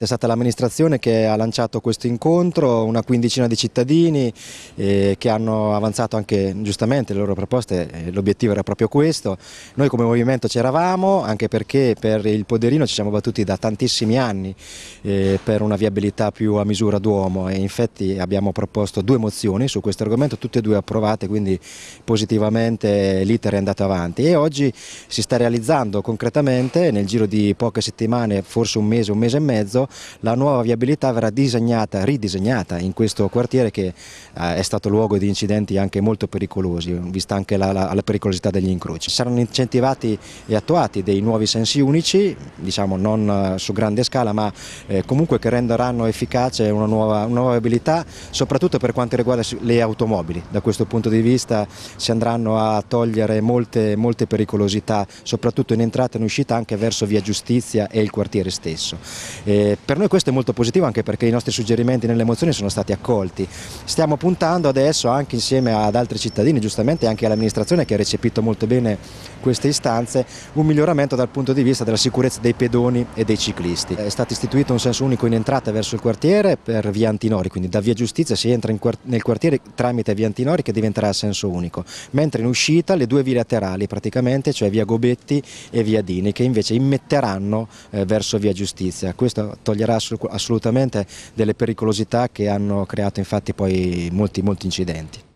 È stata l'amministrazione che ha lanciato questo incontro, una quindicina di cittadini eh, che hanno avanzato anche giustamente le loro proposte, eh, l'obiettivo era proprio questo. Noi come movimento c'eravamo anche perché per il Poderino ci siamo battuti da tantissimi anni eh, per una viabilità più a misura d'uomo e infatti abbiamo proposto due mozioni su questo argomento, tutte e due approvate, quindi positivamente l'iter è andato avanti e oggi si sta realizzando concretamente nel giro di poche settimane, forse un mese, un mese e mezzo, la nuova viabilità verrà disegnata, ridisegnata in questo quartiere che eh, è stato luogo di incidenti anche molto pericolosi, vista anche la, la, la pericolosità degli incroci. Saranno incentivati e attuati dei nuovi sensi unici, diciamo non eh, su grande scala, ma eh, comunque che renderanno efficace una nuova, una nuova viabilità, soprattutto per quanto riguarda le automobili. Da questo punto di vista si andranno a togliere molte, molte pericolosità, soprattutto in entrata e in uscita anche verso via Giustizia e il quartiere stesso. Eh, per noi questo è molto positivo anche perché i nostri suggerimenti nelle mozioni sono stati accolti. Stiamo puntando adesso anche insieme ad altri cittadini, giustamente anche all'amministrazione che ha recepito molto bene queste istanze, un miglioramento dal punto di vista della sicurezza dei pedoni e dei ciclisti. È stato istituito un senso unico in entrata verso il quartiere per via Antinori, quindi da via Giustizia si entra quart nel quartiere tramite via Antinori che diventerà a senso unico, mentre in uscita le due vie laterali praticamente, cioè via Gobetti e via Dini, che invece immetteranno eh, verso via Giustizia. Questo toglierà assolutamente delle pericolosità che hanno creato infatti poi molti, molti incidenti.